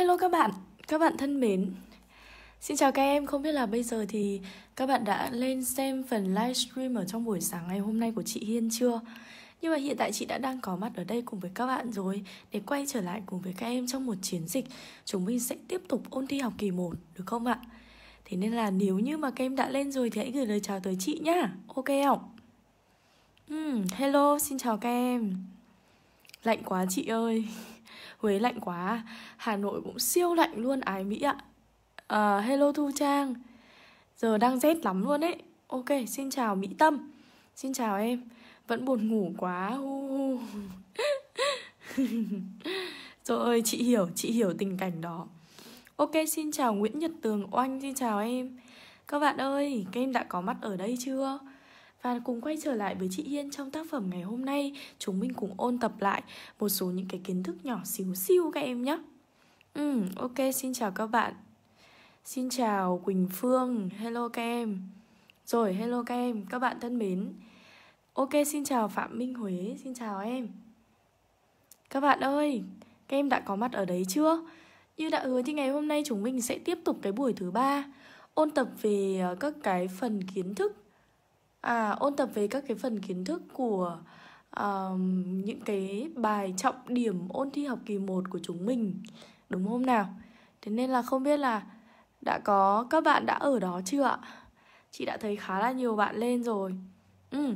Hello các bạn, các bạn thân mến Xin chào các em, không biết là bây giờ thì các bạn đã lên xem phần livestream ở trong buổi sáng ngày hôm nay của chị Hiên chưa? Nhưng mà hiện tại chị đã đang có mặt ở đây cùng với các bạn rồi Để quay trở lại cùng với các em trong một chiến dịch Chúng mình sẽ tiếp tục ôn thi học kỳ 1, được không ạ? Thế nên là nếu như mà các em đã lên rồi thì hãy gửi lời chào tới chị nhá Ok không? Uhm, hello, xin chào các em Lạnh quá chị ơi Huế lạnh quá Hà Nội cũng siêu lạnh luôn ái Mỹ ạ uh, Hello Thu Trang Giờ đang rét lắm luôn ấy Ok xin chào Mỹ Tâm Xin chào em Vẫn buồn ngủ quá Trời ơi chị hiểu Chị hiểu tình cảnh đó Ok xin chào Nguyễn Nhật Tường Oanh Xin chào em Các bạn ơi các em đã có mắt ở đây chưa và cùng quay trở lại với chị Hiên trong tác phẩm ngày hôm nay Chúng mình cùng ôn tập lại một số những cái kiến thức nhỏ xíu xiu các em nhé Ừ, ok, xin chào các bạn Xin chào Quỳnh Phương, hello các em Rồi, hello các em, các bạn thân mến Ok, xin chào Phạm Minh Huế, xin chào em Các bạn ơi, các em đã có mặt ở đấy chưa? Như đã hứa thì ngày hôm nay chúng mình sẽ tiếp tục cái buổi thứ ba ôn tập về ờ, các cái phần kiến thức à ôn tập về các cái phần kiến thức của uh, những cái bài trọng điểm ôn thi học kỳ 1 của chúng mình đúng không nào thế nên là không biết là đã có các bạn đã ở đó chưa ạ chị đã thấy khá là nhiều bạn lên rồi ừ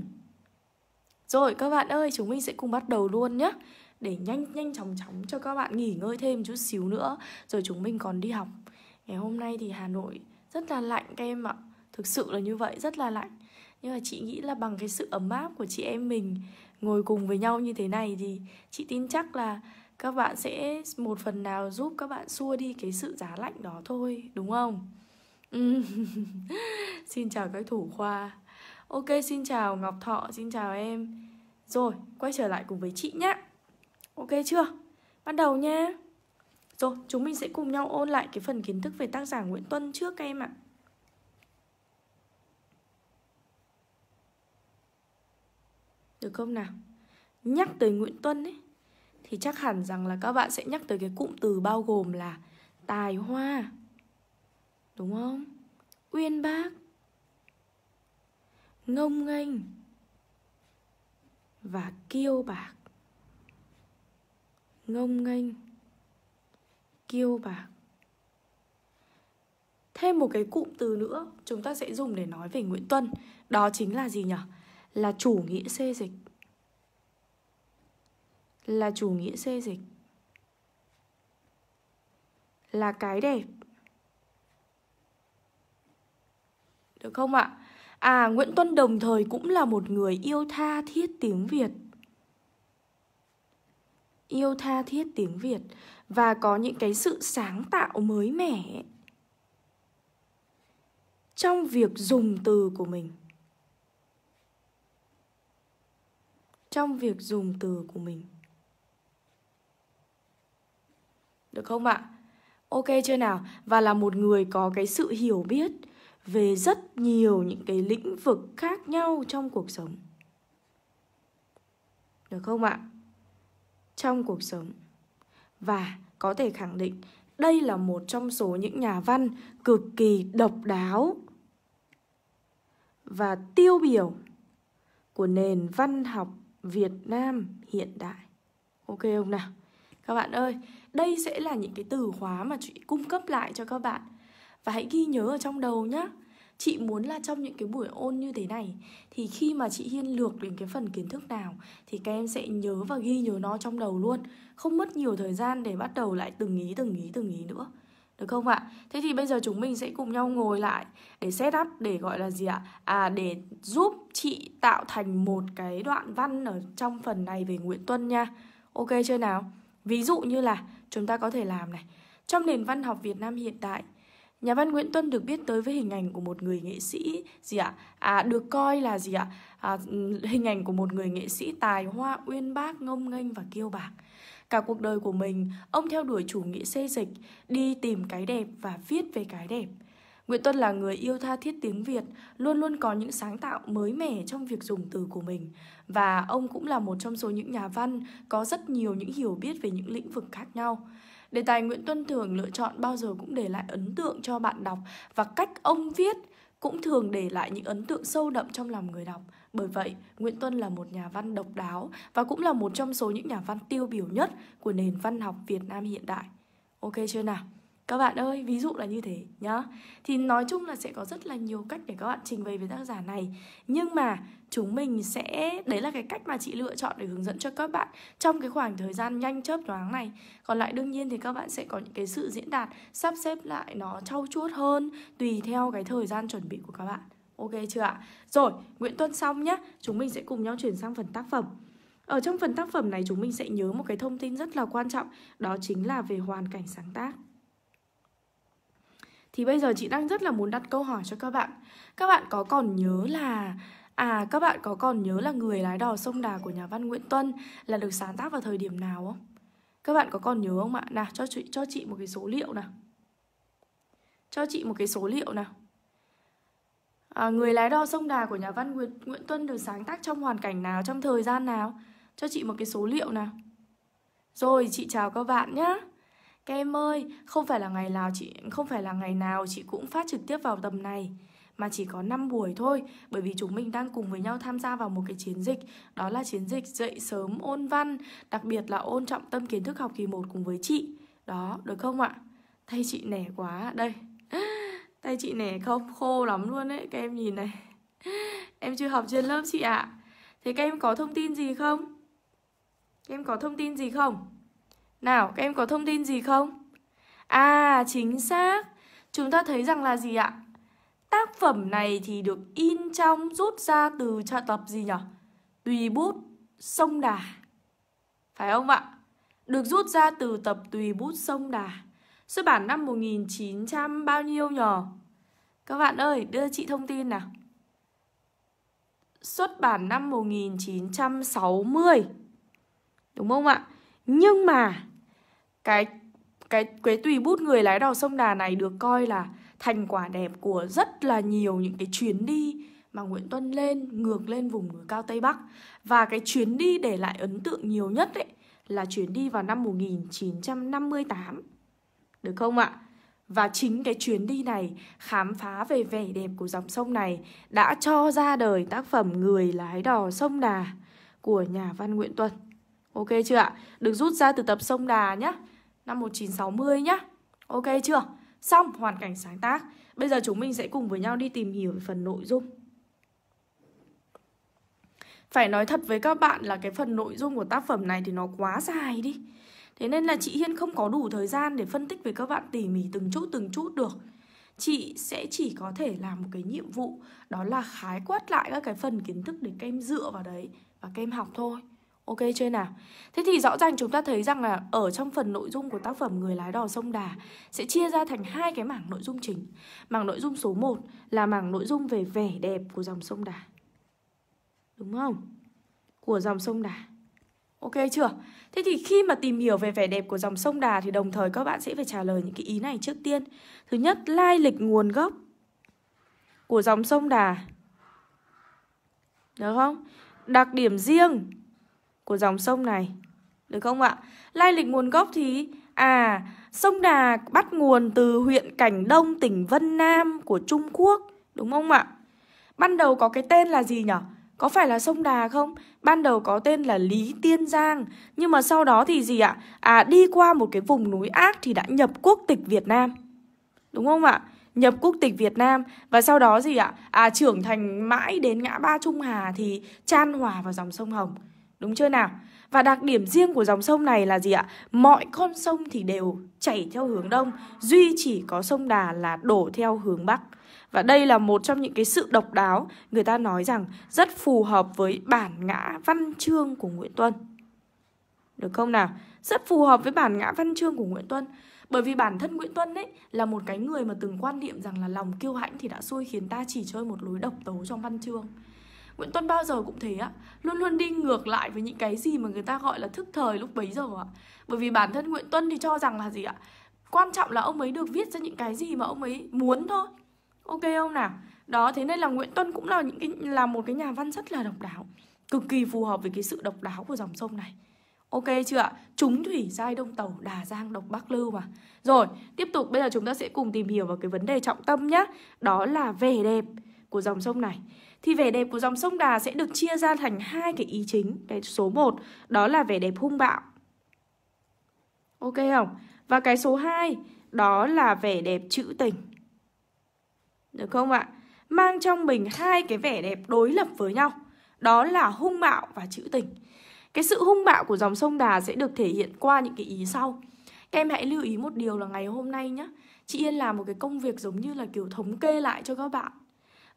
rồi các bạn ơi chúng mình sẽ cùng bắt đầu luôn nhé để nhanh nhanh chóng chóng cho các bạn nghỉ ngơi thêm chút xíu nữa rồi chúng mình còn đi học ngày hôm nay thì hà nội rất là lạnh các em ạ thực sự là như vậy rất là lạnh nhưng mà chị nghĩ là bằng cái sự ấm áp của chị em mình ngồi cùng với nhau như thế này thì chị tin chắc là các bạn sẽ một phần nào giúp các bạn xua đi cái sự giá lạnh đó thôi đúng không ừ. xin chào các thủ khoa ok xin chào ngọc thọ xin chào em rồi quay trở lại cùng với chị nhé ok chưa bắt đầu nhé rồi chúng mình sẽ cùng nhau ôn lại cái phần kiến thức về tác giả nguyễn tuân trước các em ạ Được không nào? Nhắc tới Nguyễn Tuân ấy thì chắc hẳn rằng là các bạn sẽ nhắc tới cái cụm từ bao gồm là tài hoa. Đúng không? Uyên bác. Ngông nghênh và kiêu bạc. Ngông nghênh, kiêu bạc. Thêm một cái cụm từ nữa chúng ta sẽ dùng để nói về Nguyễn Tuân Đó chính là gì nhỉ? là chủ nghĩa xê dịch là chủ nghĩa xê dịch là cái đẹp được không ạ à nguyễn tuân đồng thời cũng là một người yêu tha thiết tiếng việt yêu tha thiết tiếng việt và có những cái sự sáng tạo mới mẻ trong việc dùng từ của mình trong việc dùng từ của mình. Được không ạ? Ok chưa nào? Và là một người có cái sự hiểu biết về rất nhiều những cái lĩnh vực khác nhau trong cuộc sống. Được không ạ? Trong cuộc sống. Và có thể khẳng định đây là một trong số những nhà văn cực kỳ độc đáo và tiêu biểu của nền văn học Việt Nam hiện đại Ok không nào? Các bạn ơi, đây sẽ là những cái từ khóa mà chị cung cấp lại cho các bạn Và hãy ghi nhớ ở trong đầu nhá Chị muốn là trong những cái buổi ôn như thế này Thì khi mà chị hiên lược đến cái phần kiến thức nào Thì các em sẽ nhớ và ghi nhớ nó trong đầu luôn Không mất nhiều thời gian để bắt đầu lại từng ý từng ý từng ý nữa được không ạ? Thế thì bây giờ chúng mình sẽ cùng nhau ngồi lại để set up để gọi là gì ạ? À để giúp chị tạo thành một cái đoạn văn ở trong phần này về Nguyễn Tuân nha. Ok chưa nào? Ví dụ như là chúng ta có thể làm này. Trong nền văn học Việt Nam hiện đại, nhà văn Nguyễn Tuân được biết tới với hình ảnh của một người nghệ sĩ gì ạ? À được coi là gì ạ? À, ừ, hình ảnh của một người nghệ sĩ tài hoa uyên bác, ngông nghênh và kiêu bạc. Cả cuộc đời của mình, ông theo đuổi chủ nghĩa xây dịch, đi tìm cái đẹp và viết về cái đẹp. Nguyễn Tuân là người yêu tha thiết tiếng Việt, luôn luôn có những sáng tạo mới mẻ trong việc dùng từ của mình. Và ông cũng là một trong số những nhà văn có rất nhiều những hiểu biết về những lĩnh vực khác nhau. Đề tài Nguyễn Tuân thường lựa chọn bao giờ cũng để lại ấn tượng cho bạn đọc và cách ông viết cũng thường để lại những ấn tượng sâu đậm trong lòng người đọc. Bởi vậy, Nguyễn Tuân là một nhà văn độc đáo và cũng là một trong số những nhà văn tiêu biểu nhất của nền văn học Việt Nam hiện đại. Ok chưa nào? Các bạn ơi, ví dụ là như thế nhá. Thì nói chung là sẽ có rất là nhiều cách để các bạn trình bày về tác giả này. Nhưng mà chúng mình sẽ đấy là cái cách mà chị lựa chọn để hướng dẫn cho các bạn trong cái khoảng thời gian nhanh chớp nhoáng này. Còn lại đương nhiên thì các bạn sẽ có những cái sự diễn đạt sắp xếp lại nó trau chuốt hơn tùy theo cái thời gian chuẩn bị của các bạn. Ok chưa ạ? Rồi, Nguyễn Tuân xong nhé. Chúng mình sẽ cùng nhau chuyển sang phần tác phẩm. Ở trong phần tác phẩm này chúng mình sẽ nhớ một cái thông tin rất là quan trọng, đó chính là về hoàn cảnh sáng tác. Thì bây giờ chị đang rất là muốn đặt câu hỏi cho các bạn. Các bạn có còn nhớ là à các bạn có còn nhớ là người lái đò sông Đà của nhà văn Nguyễn Tuân là được sáng tác vào thời điểm nào không? Các bạn có còn nhớ không ạ? Nào cho chị cho chị một cái số liệu nào. Cho chị một cái số liệu nào à, Người lái đò sông Đà của nhà văn Nguyễn, Nguyễn Tuân được sáng tác trong hoàn cảnh nào, trong thời gian nào Cho chị một cái số liệu nào Rồi chị chào các bạn nhé Các em ơi, không phải là ngày nào chị không phải là ngày nào chị cũng phát trực tiếp vào tầm này mà chỉ có 5 buổi thôi bởi vì chúng mình đang cùng với nhau tham gia vào một cái chiến dịch đó là chiến dịch dậy sớm ôn văn đặc biệt là ôn trọng tâm kiến thức học kỳ 1 cùng với chị đó được không ạ thay chị nẻ quá đây Tay chị nẻ không khô lắm luôn đấy Các em nhìn này Em chưa học trên lớp chị ạ à. Thế các em có thông tin gì không? Các em có thông tin gì không? Nào, các em có thông tin gì không? À, chính xác Chúng ta thấy rằng là gì ạ? Tác phẩm này thì được in trong rút ra từ trạ tập gì nhỉ? Tùy bút sông đà Phải không ạ? Được rút ra từ tập Tùy bút sông đà Xuất bản năm 1900 bao nhiêu nhỏ Các bạn ơi, đưa chị thông tin nào. Xuất bản năm 1960. Đúng không ạ? Nhưng mà cái cái quế tùy bút người lái đò sông Đà này được coi là thành quả đẹp của rất là nhiều những cái chuyến đi mà Nguyễn Tuân lên ngược lên vùng núi cao Tây Bắc và cái chuyến đi để lại ấn tượng nhiều nhất ấy là chuyến đi vào năm 1958 được không ạ? Và chính cái chuyến đi này khám phá về vẻ đẹp của dòng sông này đã cho ra đời tác phẩm Người lái đò sông Đà của nhà văn Nguyễn Tuân. Ok chưa ạ? Được rút ra từ tập sông Đà nhá, năm 1960 nhá. Ok chưa? Xong hoàn cảnh sáng tác. Bây giờ chúng mình sẽ cùng với nhau đi tìm hiểu về phần nội dung. Phải nói thật với các bạn là cái phần nội dung của tác phẩm này thì nó quá dài đi Thế nên là chị Hiên không có đủ thời gian để phân tích với các bạn tỉ mỉ từng chút từng chút được Chị sẽ chỉ có thể làm một cái nhiệm vụ Đó là khái quát lại các cái phần kiến thức để các em dựa vào đấy Và các em học thôi Ok chưa nào? Thế thì rõ ràng chúng ta thấy rằng là ở trong phần nội dung của tác phẩm Người lái đò sông Đà sẽ chia ra thành hai cái mảng nội dung chính. Mảng nội dung số 1 là mảng nội dung về vẻ đẹp của dòng sông Đà. Đúng không? Của dòng sông Đà. Ok chưa? Thế thì khi mà tìm hiểu về vẻ đẹp của dòng sông Đà thì đồng thời các bạn sẽ phải trả lời những cái ý này trước tiên. Thứ nhất, lai lịch nguồn gốc của dòng sông Đà. Được không? Đặc điểm riêng của dòng sông này. Được không ạ? Lai lịch nguồn gốc thì à, sông Đà bắt nguồn từ huyện Cảnh Đông, tỉnh Vân Nam của Trung Quốc, đúng không ạ? Ban đầu có cái tên là gì nhỉ? Có phải là sông Đà không? Ban đầu có tên là Lý Tiên Giang Nhưng mà sau đó thì gì ạ? À đi qua một cái vùng núi ác thì đã nhập quốc tịch Việt Nam Đúng không ạ? Nhập quốc tịch Việt Nam Và sau đó gì ạ? À trưởng thành mãi đến ngã ba Trung Hà thì chan hòa vào dòng sông Hồng Đúng chưa nào? Và đặc điểm riêng của dòng sông này là gì ạ? Mọi con sông thì đều chảy theo hướng đông, duy chỉ có sông Đà là đổ theo hướng bắc. Và đây là một trong những cái sự độc đáo người ta nói rằng rất phù hợp với bản ngã văn chương của Nguyễn Tuân. Được không nào? Rất phù hợp với bản ngã văn chương của Nguyễn Tuân. Bởi vì bản thân Nguyễn Tuân ấy là một cái người mà từng quan niệm rằng là lòng kiêu hãnh thì đã xui khiến ta chỉ chơi một lối độc tấu trong văn chương. Nguyễn Tuân bao giờ cũng thế ạ Luôn luôn đi ngược lại với những cái gì mà người ta gọi là thức thời lúc bấy giờ ạ Bởi vì bản thân Nguyễn Tuân thì cho rằng là gì ạ Quan trọng là ông ấy được viết ra những cái gì mà ông ấy muốn thôi Ok không nào Đó thế nên là Nguyễn Tuân cũng là những cái, là một cái nhà văn rất là độc đáo Cực kỳ phù hợp với cái sự độc đáo của dòng sông này Ok chưa ạ? Chúng thủy giai đông tàu, đà giang độc bắc lưu mà. Rồi, tiếp tục bây giờ chúng ta sẽ cùng tìm hiểu vào cái vấn đề trọng tâm nhé. Đó là vẻ đẹp của dòng sông này thì vẻ đẹp của dòng sông Đà sẽ được chia ra thành hai cái ý chính. Cái số 1 đó là vẻ đẹp hung bạo. Ok không? Và cái số 2 đó là vẻ đẹp trữ tình. Được không ạ? Mang trong mình hai cái vẻ đẹp đối lập với nhau. Đó là hung bạo và trữ tình. Cái sự hung bạo của dòng sông Đà sẽ được thể hiện qua những cái ý sau. Các em hãy lưu ý một điều là ngày hôm nay nhé. Chị Yên làm một cái công việc giống như là kiểu thống kê lại cho các bạn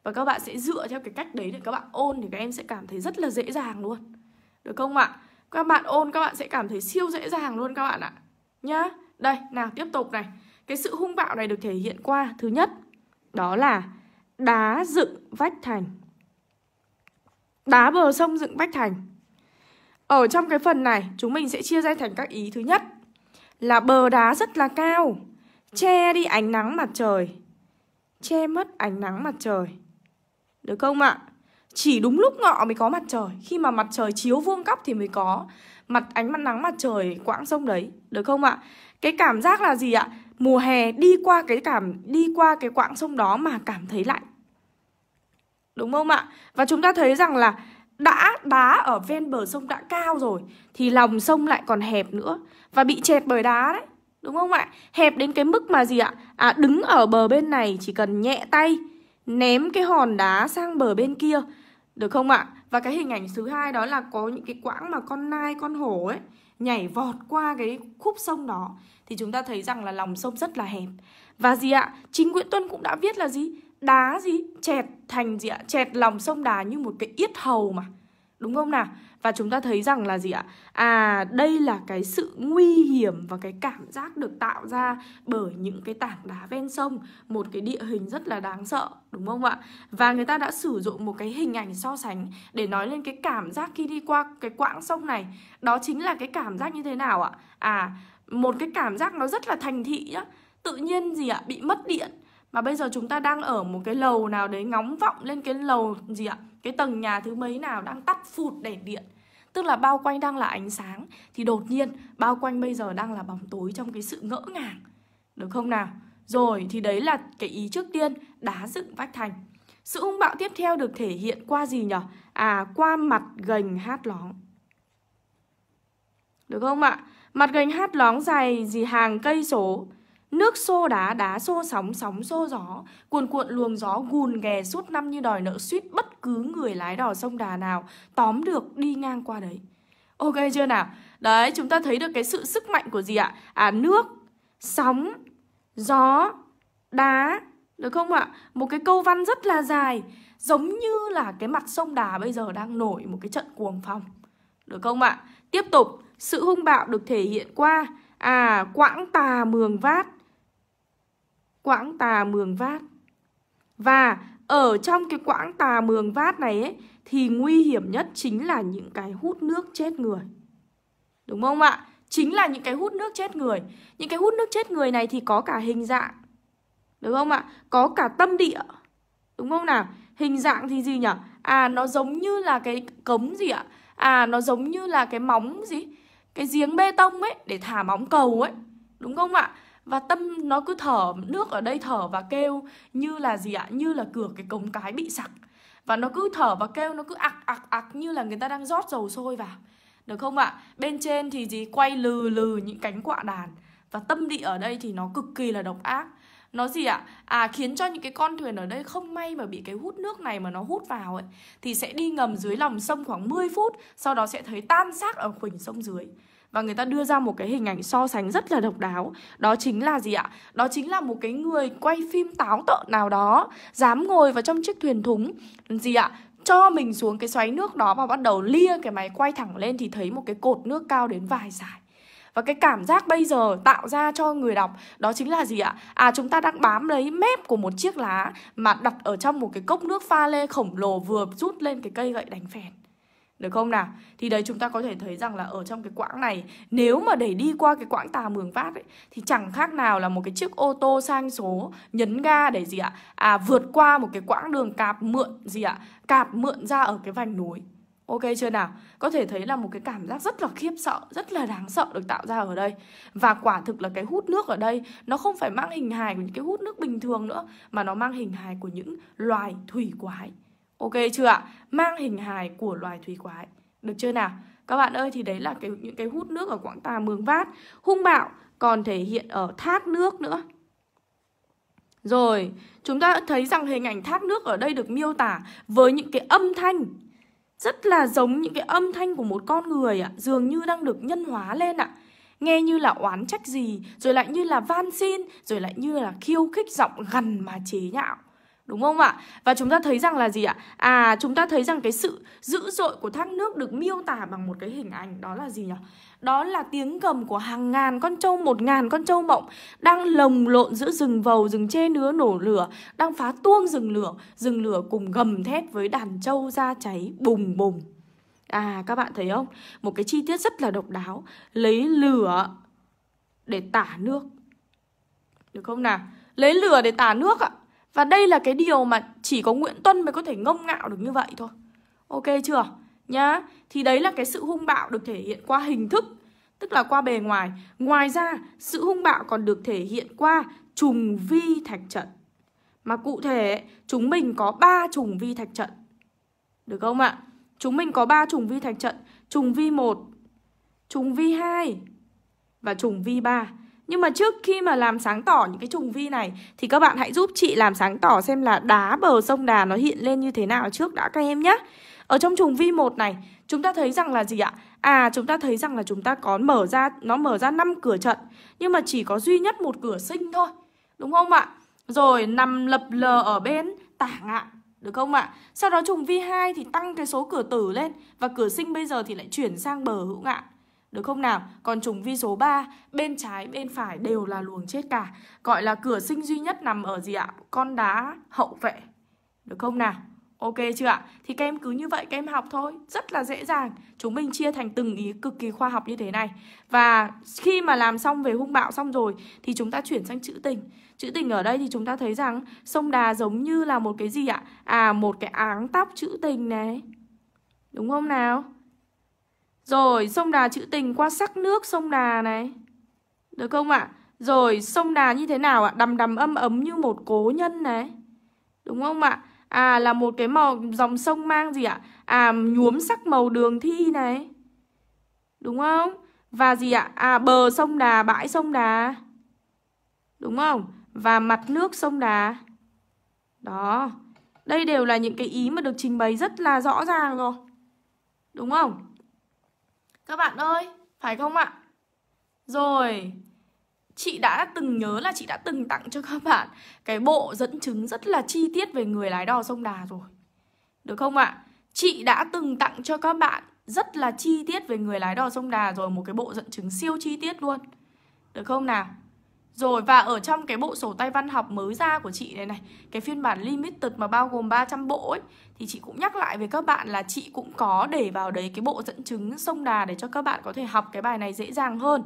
và các bạn sẽ dựa theo cái cách đấy để các bạn ôn thì các em sẽ cảm thấy rất là dễ dàng luôn được không ạ các bạn ôn các bạn sẽ cảm thấy siêu dễ dàng luôn các bạn ạ nhá đây nào tiếp tục này cái sự hung bạo này được thể hiện qua thứ nhất đó là đá dựng vách thành đá bờ sông dựng vách thành ở trong cái phần này chúng mình sẽ chia ra thành các ý thứ nhất là bờ đá rất là cao che đi ánh nắng mặt trời che mất ánh nắng mặt trời được không ạ? Chỉ đúng lúc ngọ mới có mặt trời Khi mà mặt trời chiếu vuông góc thì mới có mặt ánh mặt nắng mặt trời quãng sông đấy Được không ạ? Cái cảm giác là gì ạ? Mùa hè đi qua cái cảm đi qua cái quãng sông đó mà cảm thấy lạnh Đúng không ạ? Và chúng ta thấy rằng là đã đá ở ven bờ sông đã cao rồi Thì lòng sông lại còn hẹp nữa Và bị chẹt bởi đá đấy Đúng không ạ? Hẹp đến cái mức mà gì ạ? À đứng ở bờ bên này chỉ cần nhẹ tay ném cái hòn đá sang bờ bên kia được không ạ? Và cái hình ảnh thứ hai đó là có những cái quãng mà con nai, con hổ ấy nhảy vọt qua cái khúc sông đó thì chúng ta thấy rằng là lòng sông rất là hẹp. Và gì ạ? Chính Nguyễn Tuân cũng đã viết là gì? Đá gì? Chẹt thành gì ạ? Chẹt lòng sông đá như một cái yết hầu mà. Đúng không nào? Và chúng ta thấy rằng là gì ạ? À, đây là cái sự nguy hiểm và cái cảm giác được tạo ra bởi những cái tảng đá ven sông, một cái địa hình rất là đáng sợ, đúng không ạ? Và người ta đã sử dụng một cái hình ảnh so sánh để nói lên cái cảm giác khi đi qua cái quãng sông này. Đó chính là cái cảm giác như thế nào ạ? À, một cái cảm giác nó rất là thành thị nhá. Tự nhiên gì ạ? Bị mất điện. Mà bây giờ chúng ta đang ở một cái lầu nào đấy ngóng vọng lên cái lầu gì ạ? cái tầng nhà thứ mấy nào đang tắt phụt đèn điện tức là bao quanh đang là ánh sáng thì đột nhiên bao quanh bây giờ đang là bóng tối trong cái sự ngỡ ngàng được không nào rồi thì đấy là cái ý trước tiên đá dựng vách thành sự hung bạo tiếp theo được thể hiện qua gì nhở à qua mặt gành hát lóng được không ạ mặt gành hát lóng dài gì hàng cây số Nước xô đá, đá xô sóng, sóng xô gió Cuồn cuộn luồng gió gùn ghè suốt năm như đòi nợ suýt bất cứ người lái đò sông đà nào Tóm được đi ngang qua đấy Ok chưa nào? Đấy, chúng ta thấy được cái sự sức mạnh của gì ạ? À, nước, sóng, gió, đá Được không ạ? Một cái câu văn rất là dài Giống như là cái mặt sông đà bây giờ đang nổi một cái trận cuồng phong Được không ạ? Tiếp tục, sự hung bạo được thể hiện qua À, quãng tà mường vát quãng tà mường vát. Và ở trong cái quãng tà mường vát này ấy, thì nguy hiểm nhất chính là những cái hút nước chết người. Đúng không ạ? Chính là những cái hút nước chết người. Những cái hút nước chết người này thì có cả hình dạng. Đúng không ạ? Có cả tâm địa. Đúng không nào? Hình dạng thì gì nhỉ? À nó giống như là cái cống gì ạ? À nó giống như là cái móng gì? Cái giếng bê tông ấy để thả móng cầu ấy. Đúng không ạ? và tâm nó cứ thở nước ở đây thở và kêu như là gì ạ như là cửa cái cống cái bị sặc và nó cứ thở và kêu nó cứ ạc ạc ạc như là người ta đang rót dầu sôi vào được không ạ bên trên thì gì quay lừ lừ những cánh quạ đàn và tâm địa ở đây thì nó cực kỳ là độc ác nó gì ạ à? à khiến cho những cái con thuyền ở đây không may mà bị cái hút nước này mà nó hút vào ấy thì sẽ đi ngầm dưới lòng sông khoảng 10 phút sau đó sẽ thấy tan xác ở khuỳnh sông dưới và người ta đưa ra một cái hình ảnh so sánh rất là độc đáo đó chính là gì ạ đó chính là một cái người quay phim táo tợn nào đó dám ngồi vào trong chiếc thuyền thúng gì ạ cho mình xuống cái xoáy nước đó và bắt đầu lia cái máy quay thẳng lên thì thấy một cái cột nước cao đến vài giải và cái cảm giác bây giờ tạo ra cho người đọc đó chính là gì ạ? À chúng ta đang bám lấy mép của một chiếc lá mà đặt ở trong một cái cốc nước pha lê khổng lồ vừa rút lên cái cây gậy đánh phèn được không nào? Thì đấy chúng ta có thể thấy rằng là ở trong cái quãng này Nếu mà để đi qua cái quãng tà mường vát ấy Thì chẳng khác nào là một cái chiếc ô tô sang số Nhấn ga để gì ạ? À vượt qua một cái quãng đường cạp mượn gì ạ? Cạp mượn ra ở cái vành núi Ok chưa nào? Có thể thấy là một cái cảm giác rất là khiếp sợ, rất là đáng sợ được tạo ra ở đây. Và quả thực là cái hút nước ở đây nó không phải mang hình hài của những cái hút nước bình thường nữa mà nó mang hình hài của những loài thủy quái. Ok chưa ạ? Mang hình hài của loài thủy quái. Được chưa nào? Các bạn ơi thì đấy là cái, những cái hút nước ở Quảng Tà Mường Vát. Hung bạo còn thể hiện ở thác nước nữa. Rồi, chúng ta thấy rằng hình ảnh thác nước ở đây được miêu tả với những cái âm thanh rất là giống những cái âm thanh của một con người ạ, dường như đang được nhân hóa lên ạ. Nghe như là oán trách gì, rồi lại như là van xin, rồi lại như là khiêu khích giọng gằn mà chế nhạo đúng không ạ? Và chúng ta thấy rằng là gì ạ? À, chúng ta thấy rằng cái sự dữ dội của thác nước được miêu tả bằng một cái hình ảnh đó là gì nhỉ? Đó là tiếng gầm của hàng ngàn con trâu, một ngàn con trâu mộng đang lồng lộn giữa rừng vầu, rừng che nứa nổ lửa, đang phá tuông rừng lửa, rừng lửa cùng gầm thét với đàn trâu ra cháy bùng bùng. À, các bạn thấy không? Một cái chi tiết rất là độc đáo, lấy lửa để tả nước. Được không nào? Lấy lửa để tả nước ạ. À và đây là cái điều mà chỉ có Nguyễn Tuân mới có thể ngông ngạo được như vậy thôi. Ok chưa? Nhá, thì đấy là cái sự hung bạo được thể hiện qua hình thức, tức là qua bề ngoài. Ngoài ra, sự hung bạo còn được thể hiện qua trùng vi thạch trận. Mà cụ thể, chúng mình có 3 trùng vi thạch trận. Được không ạ? Chúng mình có 3 trùng vi thạch trận, trùng vi 1, trùng vi 2 và trùng vi 3. Nhưng mà trước khi mà làm sáng tỏ những cái trùng vi này Thì các bạn hãy giúp chị làm sáng tỏ xem là đá bờ sông Đà nó hiện lên như thế nào trước đã các em nhé Ở trong trùng vi 1 này chúng ta thấy rằng là gì ạ? À chúng ta thấy rằng là chúng ta có mở ra nó mở ra 5 cửa trận nhưng mà chỉ có duy nhất một cửa sinh thôi. Đúng không ạ? Rồi nằm lập lờ ở bên tảng ạ. Được không ạ? Sau đó trùng vi 2 thì tăng cái số cửa tử lên và cửa sinh bây giờ thì lại chuyển sang bờ hữu ngạn. Được không nào? Còn trùng vi số 3, bên trái, bên phải đều là luồng chết cả. Gọi là cửa sinh duy nhất nằm ở gì ạ? Con đá hậu vệ. Được không nào? Ok chưa ạ? Thì các em cứ như vậy các em học thôi Rất là dễ dàng Chúng mình chia thành từng ý cực kỳ khoa học như thế này Và khi mà làm xong về hung bạo xong rồi Thì chúng ta chuyển sang chữ tình Chữ tình ở đây thì chúng ta thấy rằng Sông Đà giống như là một cái gì ạ? À một cái áng tóc chữ tình này Đúng không nào? Rồi sông Đà chữ tình qua sắc nước sông Đà này Được không ạ? À? Rồi sông Đà như thế nào ạ? À? Đầm đầm âm ấm như một cố nhân này Đúng không ạ? À? à là một cái màu dòng sông mang gì ạ? À nhuốm sắc màu đường thi này Đúng không? Và gì ạ? À bờ sông Đà, bãi sông Đà Đúng không? Và mặt nước sông Đà Đó Đây đều là những cái ý mà được trình bày rất là rõ ràng rồi Đúng không? Các bạn ơi, phải không ạ? Rồi, chị đã từng nhớ là chị đã từng tặng cho các bạn cái bộ dẫn chứng rất là chi tiết về người lái đò sông Đà rồi. Được không ạ? Chị đã từng tặng cho các bạn rất là chi tiết về người lái đò sông Đà rồi một cái bộ dẫn chứng siêu chi tiết luôn. Được không nào? Rồi và ở trong cái bộ sổ tay văn học mới ra của chị này này Cái phiên bản limited mà bao gồm 300 bộ ấy Thì chị cũng nhắc lại với các bạn là chị cũng có để vào đấy cái bộ dẫn chứng sông đà Để cho các bạn có thể học cái bài này dễ dàng hơn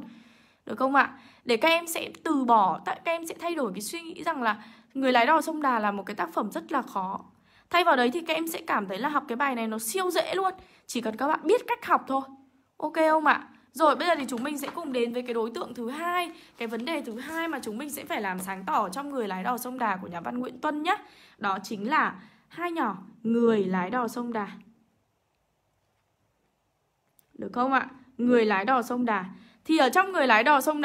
Được không ạ? Để các em sẽ từ bỏ, các em sẽ thay đổi cái suy nghĩ rằng là Người lái đò sông đà là một cái tác phẩm rất là khó Thay vào đấy thì các em sẽ cảm thấy là học cái bài này nó siêu dễ luôn Chỉ cần các bạn biết cách học thôi Ok không ạ? Rồi bây giờ thì chúng mình sẽ cùng đến với cái đối tượng thứ hai, cái vấn đề thứ hai mà chúng mình sẽ phải làm sáng tỏ trong người lái đò sông Đà của nhà văn Nguyễn Tuân nhé. Đó chính là hai nhỏ người lái đò sông Đà. Được không ạ? Người lái đò sông Đà. Thì ở trong người lái đò sông Đà